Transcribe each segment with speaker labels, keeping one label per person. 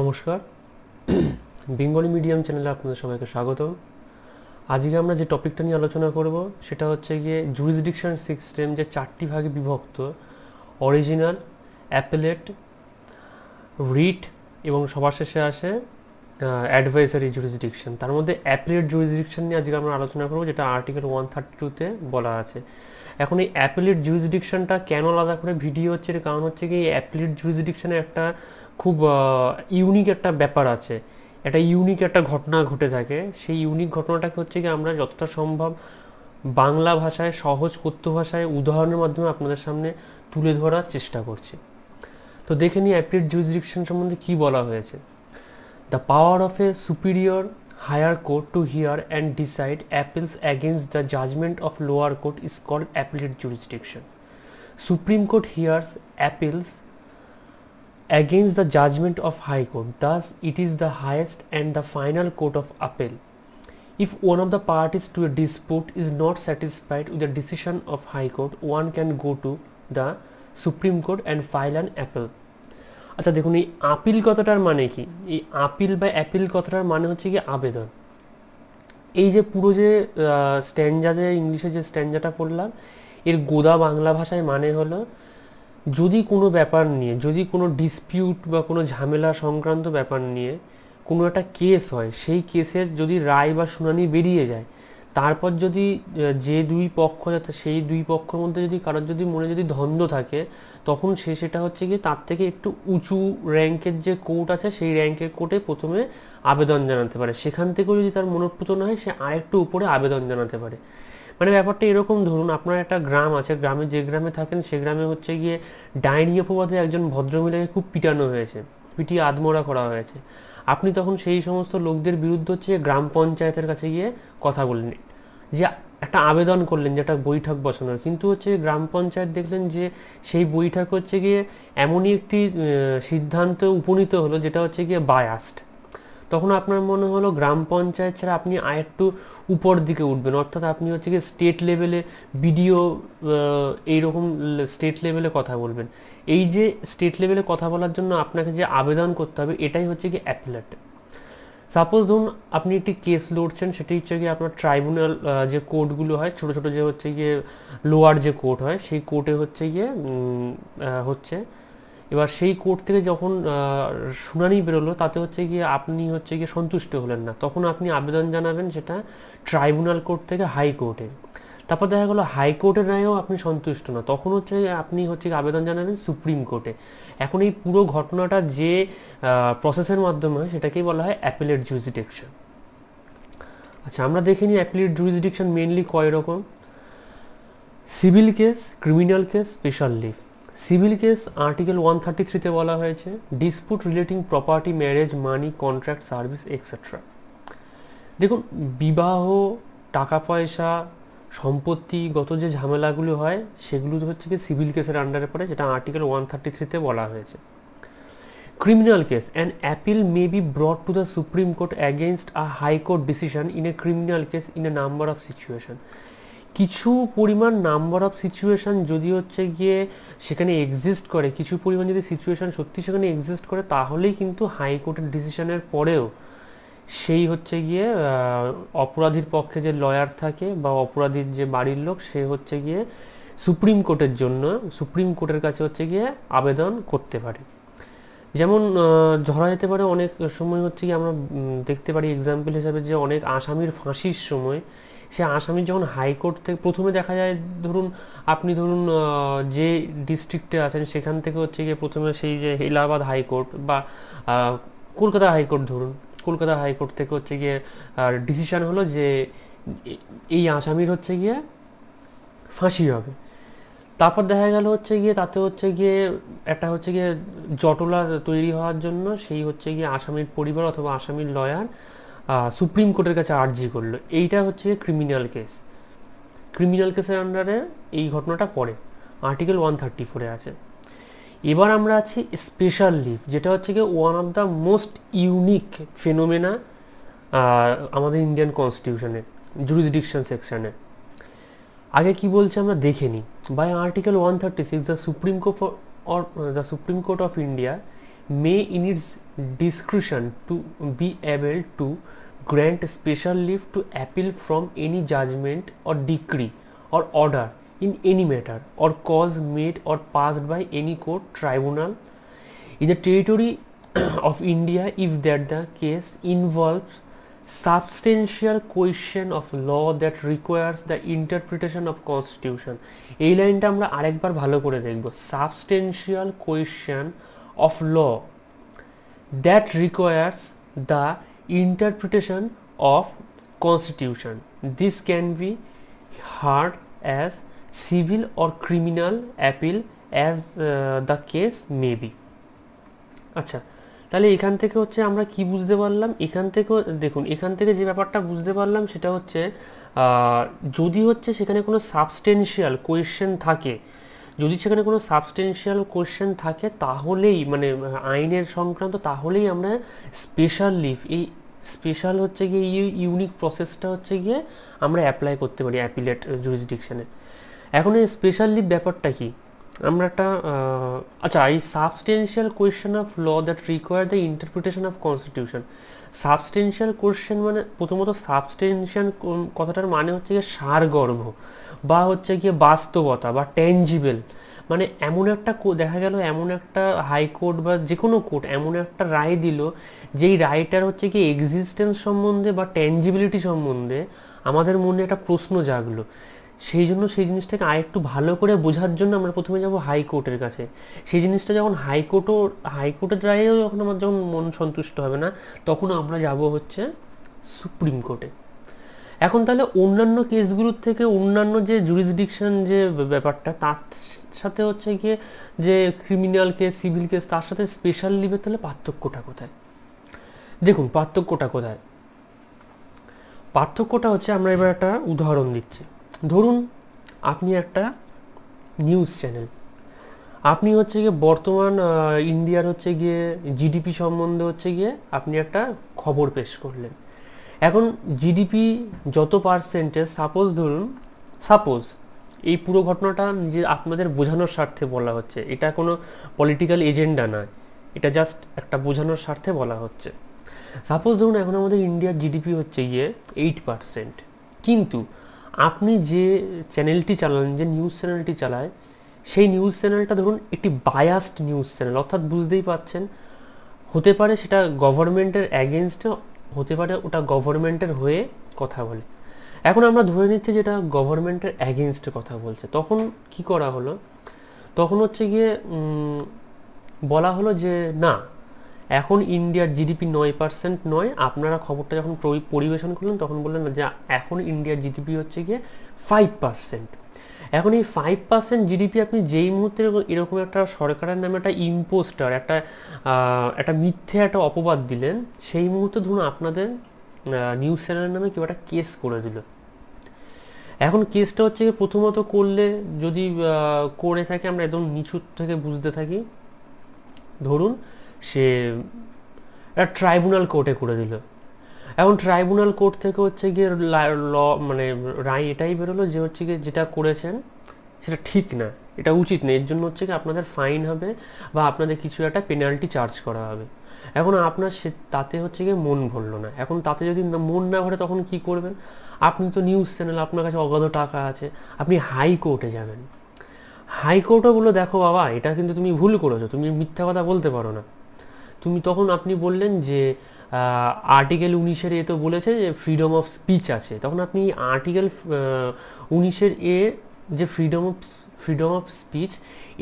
Speaker 1: নমস্কার Bengali medium চ্যানেলে আপনাদের সবাইকে স্বাগতম আজকে আমরা যে টপিকটা নিয়ে আলোচনা করব সেটা হচ্ছে গিয়ে জুরিসডিকশন সিস্টেম যে চারটি ভাগে বিভক্ত অরিজিনাল অ্যাপেলেট রিট এবং সবার শেষে আসে অ্যাডভাইসারি জুরিসডিকশন তার মধ্যে অ্যাপেলেট জুরিসডিকশন নিয়ে আজকে আমরা আলোচনা করব যেটা আর্টিকেল ওয়ান থার্টি টুতে বলা আছে এখন এই অ্যাপেলেট জুরিসডিকশনটা কেন আলাদা করে ভিডিও হচ্ছে কারণ হচ্ছে কি এই অ্যাপেলেট জুরিসডিকশানে একটা খুব ইউনিক একটা ব্যাপার আছে একটা ইউনিক একটা ঘটনা ঘটে থাকে সেই ইউনিক ঘটনাটাকে হচ্ছে কি আমরা যতটা সম্ভব বাংলা ভাষায় সহজ কথ্য ভাষায় উদাহরণের মাধ্যমে আপনাদের সামনে তুলে ধরার চেষ্টা করছি তো দেখে নিই অ্যাপ্রিড জুরিসডিকশন সম্বন্ধে কি বলা হয়েছে the power of a superior higher court to hear and decide appeals against the judgment of lower court is called appellate jurisdiction supreme court hears appeals against the judgment of High Court. Thus, it is the highest and the final court of appeal. If one of the parties to a dispute is not satisfied with the decision of High Court, one can go to the Supreme Court and file an appeal. আচ্ছা দেখুন এই appeal কথাটার মানে কি এই appeal বা appeal কথাটার মানে হচ্ছে কি আবেদন এই যে পুরো যে স্ট্যান্ডা যে ইংলিশে যে স্ট্যান্ডাটা পড়লাম এর গোদা বাংলা ভাষায় মানে হলো যদি কোনো ব্যাপার নিয়ে যদি কোনো ডিসপিউট বা কোনো ঝামেলা সংক্রান্ত ব্যাপার নিয়ে কোনো একটা কেস হয় সেই কেসের যদি রায় বা শুনানি বেরিয়ে যায় তারপর যদি যে দুই পক্ষ যাতে সেই দুই পক্ষের মধ্যে যদি কারোর যদি মনে যদি ধন্ধ থাকে তখন সে সেটা হচ্ছে কি তার থেকে একটু উঁচু র্যাঙ্কের যে কোর্ট আছে সেই র্যাঙ্কের কোর্টে প্রথমে আবেদন জানাতে পারে সেখান থেকেও যদি তার মনোপ্রত না হয় সে আরেকটু উপরে আবেদন জানাতে পারে মানে ব্যাপারটা এরকম ধরুন আপনার একটা গ্রাম আছে গ্রামে যে গ্রামে থাকেন সে গ্রামে হচ্ছে গিয়ে ডাইনি অপবাদে একজন ভদ্রমহিলাকে খুব পিটানো হয়েছে পিটিয়ে আদমরা করা হয়েছে আপনি তখন সেই সমস্ত লোকদের বিরুদ্ধে হচ্ছে গ্রাম পঞ্চায়েতের কাছে গিয়ে কথা বললেন যে একটা আবেদন করলেন যে একটা বৈঠক বসানোর কিন্তু হচ্ছে গ্রাম পঞ্চায়েত দেখলেন যে সেই বৈঠক হচ্ছে গিয়ে এমনই একটি সিদ্ধান্ত উপনীত হলো যেটা হচ্ছে গিয়ে বায়াস্ট তখন আপনার মনে হলো গ্রাম পঞ্চায়েত ছাড়া আপনি আর একটু উপর দিকে উঠবেন অর্থাৎ আপনি হচ্ছে কি স্টেট লেভেলে বিডিও এইরকম স্টেট লেভেলে কথা বলবেন এই যে স্টেট লেভেলে কথা বলার জন্য আপনাকে যে আবেদন করতে হবে এটাই হচ্ছে কি অ্যাপলেট সাপোজ ধরুন আপনি একটি কেস লড়ছেন সেটি হচ্ছে গিয়ে আপনার ট্রাইব্যুনাল যে কোর্টগুলো হয় ছোট ছোট যে হচ্ছে গিয়ে লোয়ার যে কোর্ট হয় সেই কোর্টে হচ্ছে গিয়ে হচ্ছে এবার সেই কোর্ট থেকে যখন শুনানি বেরোলো তাতে হচ্ছে গিয়ে আপনি হচ্ছে গিয়ে সন্তুষ্ট হলেন না তখন আপনি আবেদন জানাবেন সেটা ট্রাইব্যুনাল কোর্ট থেকে হাইকোর্টে তারপর দেখা গেলো হাইকোর্টের রায়েও আপনি সন্তুষ্ট না তখন হচ্ছে আপনি হচ্ছে আবেদন জানাবেন সুপ্রিম কোর্টে এখন এই পুরো ঘটনাটা যে প্রসেসের মাধ্যমে হয় সেটাকেই বলা হয় অ্যাপেলের জুরিসডিকশন আচ্ছা আমরা দেখে নিই অ্যাপেলের জুরিসডিকশন মেনলি কয় রকম civil case criminal case special leave civil case article one thirty থ্রিতে বলা হয়েছে dispute relating property marriage money contract service etcetera দেখুন বিবাহ টাকা পয়সা সম্পত্তিগত যে ঝামেলাগুলো হয় সেগুলো হচ্ছে কি সিভিল কেসের আন্ডারে পড়ে যেটা আর্টিকেল ওয়ান থার্টি থ্রিতে বলা হয়েছে criminal case an appeal may be brought to the supreme court against a high decision in a criminal case in a number of situation কিছু পরিমাণ নাম্বার অফ সিচুয়েশান যদি হচ্ছে গিয়ে সেখানে এক্সিস্ট করে কিছু পরিমাণ যদি সিচুয়েশান সত্যি সেখানে এক্সিস্ট করে তাহলেই কিন্তু হাইকোর্টের ডিসিশনের পরেও সেই হচ্ছে গিয়ে অপরাধীর পক্ষে যে লয়ার থাকে বা অপরাধীর যে বাড়ির লোক সে হচ্ছে গিয়ে সুপ্রিম কোর্টের জন্য সুপ্রিম কোর্টের কাছে হচ্ছে গিয়ে আবেদন করতে পারে যেমন ধরা যেতে পারে অনেক সময় হচ্ছে কি আমরা দেখতে পারি এক্সাম্পল হিসাবে যে অনেক আসামির ফাঁসির সময় সে আসামি যখন হাইকোর্ট থেকে প্রথমে দেখা যায় ধরুন আপনি ধরুন যে ডিস্ট্রিক্টে আছেন সেখান থেকে হচ্ছে গিয়ে প্রথমে সেই যে এলাহাবাদ হাইকোর্ট বা কলকাতা হাইকোর্ট ধরুন কলকাতা হাইকোর্ট থেকে হচ্ছে গিয়ে ডিসিশান হলো যে এই আসামির হচ্ছে গিয়ে ফাঁসি হবে তারপর দেখা গেল হচ্ছে গিয়ে তাতে হচ্ছে গিয়ে একটা হচ্ছে গিয়ে জটলা তৈরি হওয়ার জন্য সেই হচ্ছে গিয়ে আসামির পরিবার অথবা আসামির লয়ার সুপ্রিম কোর্টের কাছে আর্জি করলো এইটা হচ্ছে ক্রিমিনাল কেস ক্রিমিনাল কেসের আন্ডারে এই ঘটনাটা পড়ে আর্টিকেল ওয়ান থার্টি ফোরে আছে এবার আমরা আছি স্পেশাল লিভ যেটা হচ্ছে কি one of the most unique phenomena আমাদের ইন্ডিয়ান কনস্টিটিউশনের জুরিসডিকশন সেকশানে আগে কি বলছে আমরা দেখে নিই by article one thirty six the supreme court or the supreme court of India may in its discretion to be able to grant special leave to appeal from any judgment or decree or order in any matter or cause made or passed by any court tribunal in the territory of India if that the case involves substantial question of law that requires the interpretation of constitution এই লাইনটা আমরা আরেকবার ভালো করে দেখব substantial question of law that requires the interpretation of constitution. This can be heard as civil or criminal appeal as uh, the case may be. আচ্ছা তাহলে এখান থেকে হচ্ছে আমরা কি বুঝতে পারলাম এখান থেকে দেখুন এখান থেকে যে ব্যাপারটা বুঝতে পারলাম সেটা হচ্ছে যদি হচ্ছে সেখানে কোনো সাবস্টেন্সিয়াল কোয়েশ্চেন থাকে যদি সেখানে কোনো সাবস্টেন্সিয়াল কোয়েশ্চেন থাকে তাহলেই মানে আইনের সংক্রান্ত তাহলেই আমরা স্পেশাল লিভ এই স্পেশাল হচ্ছে গিয়ে এই ইউনিক প্রসেসটা হচ্ছে গিয়ে আমরা অ্যাপ্লাই করতে পারি অ্যাপিলেট জুইসডিকশানে এখন এই স্পেশাল লিভ ব্যাপারটা কী আমরা একটা আচ্ছা এই substantial question of law that require the interpretation of constitution substantial question মানে প্রথমত সাবস্টেন্সিয়াল কথাটার মানে হচ্ছে গিয়ে সারগর্ভ বা হচ্ছে গিয়ে বাস্তবতা বা ট্যাঞ্জিবেল মানে এমন একটা দেখা গেল এমন একটা হাইকোর্ট বা যে কোনো কোর্ট এমন একটা রায় দিল যেই রায়টার হচ্ছে কি এক্সিস্টেন্স সম্বন্ধে বা ট্যাঞ্জিবিলিটি সম্বন্ধে আমাদের মনে একটা প্রশ্ন জাগলো সেই জন্য সেই জিনিসটাকে আরেকটু ভালো করে বোঝার জন্য আমরা প্রথমে যাব হাইকোর্টের কাছে সেই জিনিসটা যখন হাইকোর্টও হাইকোর্টের রায়েও যখন আমার যখন মন সন্তুষ্ট হবে না তখন আমরা যাব হচ্ছে সুপ্রিম কোর্টে এখন তাহলে অন্যান্য কেসগুলোর থেকে অন্যান্য যে জুরিসডিকশন যে ব্যাপারটা তার সাথে হচ্ছে গিয়ে যে ক্রিমিনাল কেস সিভিল কেস তার সাথে স্পেশাল লিভের তাহলে পার্থক্যটা কোথায় দেখুন পার্থক্যটা কোথায় পার্থক্যটা হচ্ছে আমরা এবার একটা উদাহরণ দিচ্ছি ধরুন আপনি একটা নিউজ চ্যানেল আপনি হচ্ছে গিয়ে বর্তমান ইন্ডিয়ার হচ্ছে গিয়ে জিডিপি সম্বন্ধে হচ্ছে গিয়ে আপনি একটা খবর পেশ করলেন এখন জিডিপি যত পার্সেন্টেজ সাপোজ ধরুন সাপোজ এই পুরো ঘটনাটা যে আপনাদের বোঝানোর স্বার্থে বলা হচ্ছে এটা কোনো পলিটিক্যাল এজেন্ডা নয় এটা জাস্ট একটা বোঝানোর স্বার্থে বলা হচ্ছে সাপোজ ধরুন এখন আমাদের ইন্ডিয়ার জিডিপি হচ্ছে গিয়ে এইট পার্সেন্ট কিন্তু আপনি যে চ্যানেলটি চালান যে নিউজ চ্যানেলটি চালায় সেই নিউজ চ্যানেলটা ধরুন একটি বায়াসড নিউজ চ্যানেল অর্থাৎ বুঝতেই পাচ্ছেন হতে পারে সেটা গভর্নমেন্টের অ্যাগেনস্টে হতে পারে ওটা গভর্নমেন্টের হয়ে কথা বলে এখন আমরা ধরে নিচ্ছি যেটা গভর্নমেন্টের অ্যাগেনস্টে কথা বলছে তখন কি করা হলো তখন হচ্ছে গিয়ে বলা হলো যে না এখন ইন্ডিয়ার জিডিপি নয় পার্সেন্ট নয় আপনারা খবরটা যখন পরিবেশন করলেন তখন বললেন যে এখন ইন্ডিয়ার জিডিপি হচ্ছে গিয়ে ফাইভ পার্সেন্ট এখন এই ফাইভ পার্সেন্ট জিডিপি আপনি যেই মুহূর্তে এরকম একটা সরকারের নামে একটা ইম্পোস্টার একটা একটা মিথ্যে একটা অপবাদ দিলেন সেই মুহূর্তে ধরুন আপনাদের নিউজ চ্যানেলের নামে কেউ একটা কেস করে দিল এখন কেসটা হচ্ছে প্রথমত করলে যদি করে থাকে আমরা একদম নিচুর থেকে বুঝতে থাকি ধরুন সে একটা ট্রাইব্যুনাল কোর্টে করে দিল এখন ট্রাইব্যুনাল কোর্ট থেকে হচ্ছে গিয়ে ল মানে রায় এটাই বেরোলো যে হচ্ছে গিয়ে যেটা করেছেন সেটা ঠিক না এটা উচিত না এর জন্য হচ্ছে কি আপনাদের ফাইন হবে বা আপনাদের কিছু একটা পেনাল্টি চার্জ করা হবে এখন আপনার সে তাতে হচ্ছে গিয়ে মন ভরলো না এখন তাতে যদি মন না ভরে তখন কি করবেন আপনি তো নিউজ চ্যানেল আপনার কাছে অগাধ টাকা আছে আপনি হাইকোর্টে যাবেন হাইকোর্টও বললো দেখো বাবা এটা কিন্তু তুমি ভুল করেছো তুমি মিথ্যা কথা বলতে পারো না তুমি তখন আপনি বললেন যে আর্টিকেল উনিশের এ তো বলেছে যে ফ্রিডম অফ স্পিচ আছে তখন আপনি আর্টিকেল উনিশের এ যে freedom of freedom of speech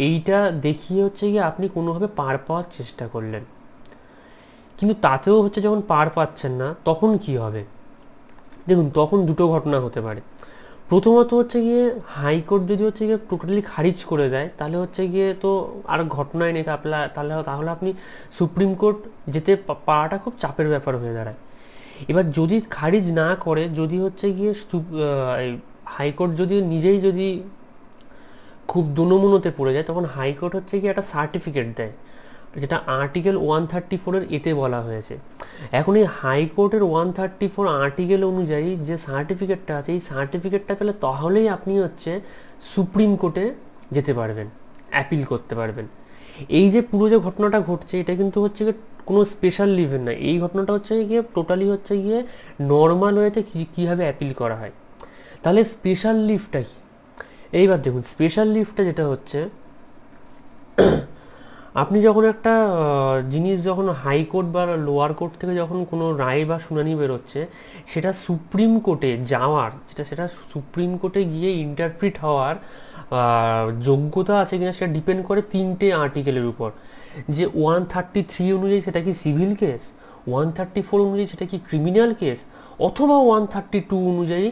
Speaker 1: এইটা দেখিয়ে হচ্ছে গিয়ে আপনি কোনোভাবে পার পাওয়ার চেষ্টা করলেন কিন্তু তাতেও হচ্ছে যখন পার পাচ্ছেন না তখন কি হবে দেখুন তখন দুটো ঘটনা হতে পারে প্রথমত হচ্ছে গিয়ে হাইকোর্ট যদি হচ্ছে গিয়ে টোটালি খারিজ করে দেয় তাহলে হচ্ছে গিয়ে তো আর ঘটনায় নেই আপনার তাহলে তাহলে আপনি সুপ্রিম কোর্ট যেতে পাওয়াটা খুব চাপের ব্যাপার হয়ে দাঁড়ায় এবার যদি খারিজ না করে যদি হচ্ছে গিয়ে হাইকোর্ট যদি নিজেই যদি খুব দুনমুনোতে পড়ে যায় তখন হাইকোর্ট হচ্ছে গিয়ে একটা সার্টিফিকেট দেয় যেটা আর্টিকেল ওয়ান থার্টি ফোরের এতে বলা হয়েছে এখন এই হাইকোর্টের ওয়ান থার্টি ফোর আর্টিকেল অনুযায়ী যে সার্টিফিকেটটা আছে এই সার্টিফিকেটটা পেলে তাহলেই আপনি হচ্ছে সুপ্রিম কোর্টে যেতে পারবেন অ্যাপিল করতে পারবেন এই যে পুরো যে ঘটনাটা ঘটছে এটা কিন্তু হচ্ছে কোনো স্পেশাল লিভের না এই ঘটনাটা হচ্ছে গিয়ে টোটালি হচ্ছে গিয়ে নর্মাল ওয়েতে কীভাবে অ্যাপিল করা হয় তাহলে স্পেশাল লিভটা কী এইবার দেখুন স্পেশাল লিভটা যেটা হচ্ছে আপনি যখন একটা জিনিস যখন হাইকোর্ট বা লোয়ার কোর্ট থেকে যখন কোনো রায় বা শুনানি বেরোচ্ছে সেটা সুপ্রিম কোর্টে যাওয়ার যেটা সেটা সুপ্রিম কোর্টে গিয়ে ইন্টারপ্রিট হওয়ার যোগ্যতা আছে কিনা সেটা ডিপেন্ড করে তিনটে আর্টিকেলের উপর যে ওয়ান থার্টি থ্রি অনুযায়ী সেটা কি civil case one thirty four অনুযায়ী সেটা কি ক্রিমিনাল কেস অথবা ওয়ান থার্টি টু অনুযায়ী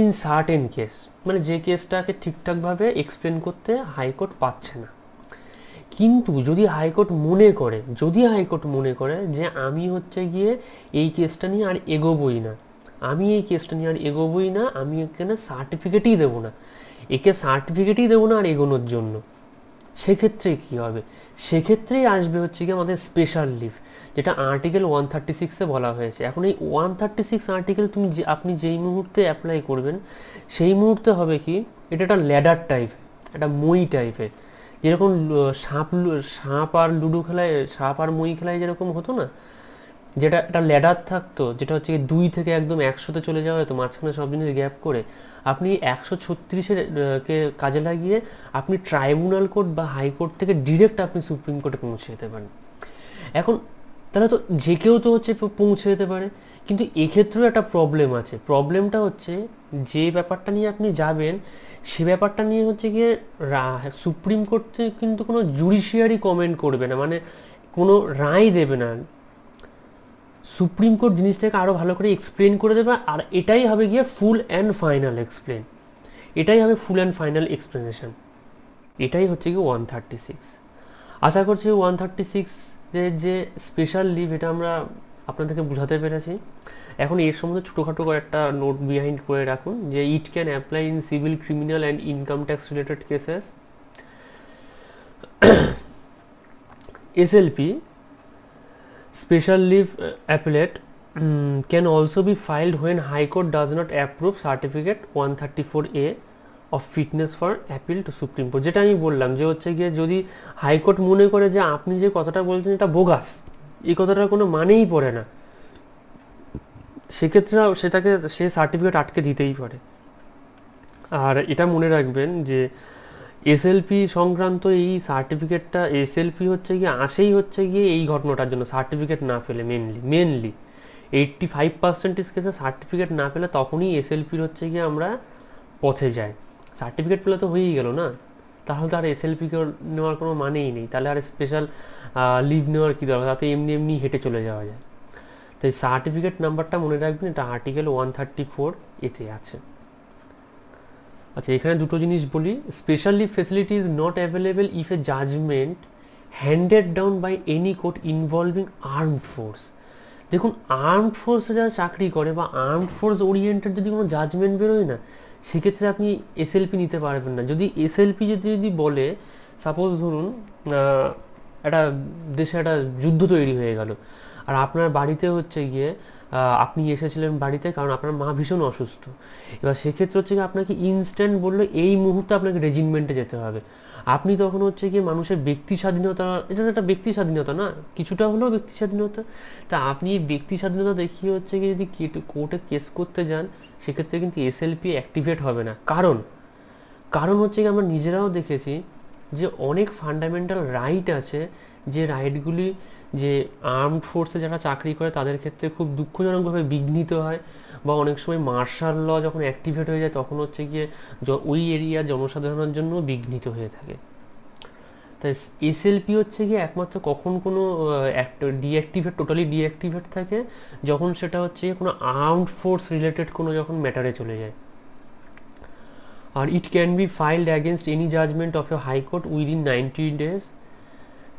Speaker 1: ইন সার্টেন কেস মানে যে কেসটাকে ঠিকঠাকভাবে এক্সপ্লেন করতে হাইকোর্ট পাচ্ছে না কিন্তু যদি হাইকোর্ট মনে করে যদি হাইকোর্ট মনে করে যে আমি হচ্ছে গিয়ে এই কেসটা নিয়ে আর এগোবই না আমি এই কেসটা নিয়ে আর এগোবই না আমি এখানে সার্টিফিকেটই দেবো না একে সার্টিফিকেটই দেবো না আর এগোনোর জন্য সেক্ষেত্রে কি হবে সেক্ষেত্রেই আসবে হচ্ছে গিয়ে আমাদের স্পেশাল লিভ যেটা আর্টিকেল ওয়ান থার্টি সিক্সে বলা হয়েছে এখন এই ওয়ান থার্টি সিক্স আর্টিকেল তুমি যে আপনি যেই মুহূর্তে অ্যাপ্লাই করবেন সেই মুহূর্তে হবে কি এটা একটা ল্যাডার টাইপ একটা মই টাইপের যেরকম সাপ সাপ আর লুডো খেলায় সাপ আর মই খেলায় যেরকম হতো না যেটা একটা ল্যাডার থাকতো যেটা হচ্ছে দুই থেকে একদম একশোতে চলে যাওয়া হতো মাঝখানে সব জিনিস গ্যাপ করে আপনি একশো ছত্রিশের কে কাজে লাগিয়ে আপনি ট্রাইব্যুনাল কোর্ট বা হাইকোর্ট থেকে ডিরেক্ট আপনি সুপ্রিম কোর্টে পৌঁছে যেতে পারেন এখন তাহলে তো যে কেউ তো হচ্ছে পৌঁছে যেতে পারে কিন্তু এক্ষেত্রেও একটা প্রবলেম আছে প্রবলেমটা হচ্ছে যে ব্যাপারটা নিয়ে আপনি যাবেন সে ব্যাপারটা নিয়ে হচ্ছে গিয়ে সুপ্রিম কোর্ট কিন্তু কোনো জুডিশিয়ারি কমেন্ট করবে না মানে কোনো রায় দেবে না সুপ্রিম কোর্ট জিনিসটাকে আরও ভালো করে এক্সপ্লেন করে দেবে আর এটাই হবে গিয়ে ফুল অ্যান্ড ফাইনাল এক্সপ্লেন এটাই হবে ফুল অ্যান্ড ফাইনাল এক্সপ্লেনেশন এটাই হচ্ছে গিয়ে ওয়ান থার্টি সিক্স আশা করছি ওয়ান থার্টি সিক্স যে স্পেশাল লিভ এটা আমরা আপনাদেরকে বোঝাতে পেরেছি এখন এর সম্বন্ধে ছোটোখাটো করে একটা নোট বিহাইন্ড করে রাখুন যে it can apply in civil criminal and income tax related cases SLP leave leave can also be filed when high court does not approve certificate one thirty four a of fitness for appeal to supreme court যেটা আমি বললাম যে হচ্ছে গিয়ে যদি high court মনে করে যে আপনি যে কথাটা বলছেন এটা বোগাস এই কথাটার কোনো মানেই পড়ে না সেক্ষেত্রে সেটাকে সে সার্টিফিকেট আটকে দিতেই পারে আর এটা মনে রাখবেন যে এসএলপি সংক্রান্ত এই সার্টিফিকেটটা এসএলপি হচ্ছে গিয়ে আসেই হচ্ছে গিয়ে এই ঘটনাটার জন্য সার্টিফিকেট না পেলে mainly mainly eighty five percentage কেসে সার্টিফিকেট না পেলে তখনই এসএলপির হচ্ছে গিয়ে আমরা পথে যাই সার্টিফিকেট পেলে তো হয়েই গেল না তাহলে তো আর এসএলপিকে নেওয়ার কোনো মানেই নেই তাহলে আর স্পেশাল লিভ নেওয়ার কী দরকার তাতে এমনি এমনি হেঁটে চলে যাওয়া যায় তাই সার্টিফিকেট নাম্বারটা মনে রাখবেন এটা আর্টিকেল ওয়ান থার্টি ফোর এতে আছে আচ্ছা এখানে দুটো জিনিস বলি specially facility is not available if a judgment handed down by any court involving armed force দেখুন আর্মড ফোর্সে যারা চাকরি করে বা আর্মড ফোর্স ওরিয়েন্টেড যদি কোনো জাজমেন্ট বেরোয় না সেক্ষেত্রে আপনি এসএলপি নিতে পারবেন না যদি এসএলপি যদি যদি বলে সাপোজ ধরুন একটা দেশে একটা যুদ্ধ তৈরি হয়ে গেল আর আপনার বাড়িতে হচ্ছে গিয়ে আপনি এসেছিলেন বাড়িতে কারণ আপনার মা ভীষণ অসুস্থ এবার সেক্ষেত্রে হচ্ছে গিয়ে আপনাকে ইনস্ট্যান্ট বললো এই মুহূর্তে আপনাকে রেজিমেন্টে যেতে হবে আপনি তখন হচ্ছে গিয়ে মানুষের ব্যক্তি স্বাধীনতা এটা তো একটা ব্যক্তি স্বাধীনতা না কিছুটা হলেও ব্যক্তি স্বাধীনতা তা আপনি এই ব্যক্তি স্বাধীনতা দেখিয়ে হচ্ছে গিয়ে যদি কোর্টে কেস করতে যান সেক্ষেত্রে কিন্তু এসএলপি অ্যাক্টিভেট হবে না কারণ কারণ হচ্ছে কি আমরা নিজেরাও দেখেছি যে অনেক ফান্ডামেন্টাল রাইট আছে যে রাইটগুলি যে আর্মড ফোর্সে যারা চাকরি করে তাদের ক্ষেত্রে খুব দুঃখজনকভাবে বিঘ্নিত হয় বা অনেক সময় মার্শাল ল যখন অ্যাক্টিভেট হয়ে যায় তখন হচ্ছে গিয়ে ওই এরিয়ার জনসাধারণের জন্য বিঘ্নিত হয়ে থাকে তাই এসএলপি হচ্ছে গিয়ে একমাত্র কখন কোনো ডিঅ্যাক্টিভেট টোটালি ডিঅ্যাক্টিভেট থাকে যখন সেটা হচ্ছে কোনো আর্মড ফোর্স রিলেটেড কোনো যখন ম্যাটারে চলে যায় আর it can be filed against any judgment of a high court within ninety days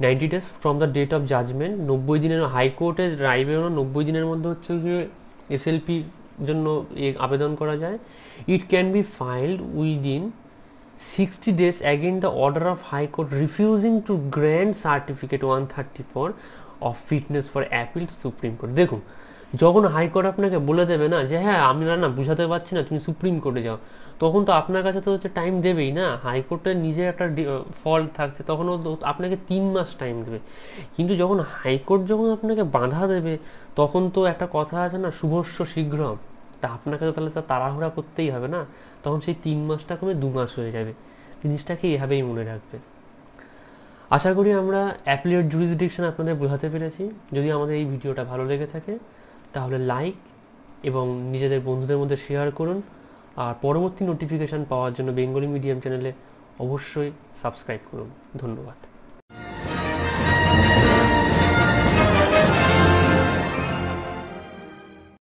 Speaker 1: ninety days from the date of judgment নব্বই দিনের হাইকোর্টের রায় বেরোনো নব্বই দিনের মধ্যে হচ্ছে গিয়ে এসএলপির জন্য আবেদন করা যায় it can be filed within sixty days again the order of high court refusing to grant certificate one thirty four of fitness for appeal supreme court দেখুন যখন হাইকোর্ট আপনাকে বলে দেবে না যে হ্যাঁ আমরা না বুঝাতে পারছি না তুমি সুপ্রিম কোর্টে যাও তখন তো আপনার কাছে তো হচ্ছে টাইম দেবেই না হাইকোর্টের নিজের একটা ফল্ট থাকছে তখন আপনাকে তিন মাস টাইম দেবে কিন্তু যখন হাইকোর্ট যখন আপনাকে বাধা দেবে তখন তো একটা কথা আছে না শুভস্য শীঘ্রম তা আপনাকে তো তাহলে তো তাড়াহুড়া করতেই হবে না তখন সেই তিন মাসটা কমে দু মাস হয়ে যাবে জিনিসটাকে এভাবেই মনে রাখবে আশা করি আমরা অ্যাপ্লিয়েট জুরিসডিকশন আপনাদের বোঝাতে পেরেছি যদি আমাদের এই ভিডিওটা ভালো লেগে থাকে তাহলে লাইক এবং নিজেদের বন্ধুদের মধ্যে শেয়ার করুন আর পরবর্তী নোটিফিকেশান পাওয়ার জন্য বেঙ্গলি মিডিয়াম চ্যানেলে অবশ্যই সাবস্ক্রাইব করুন ধন্যবাদ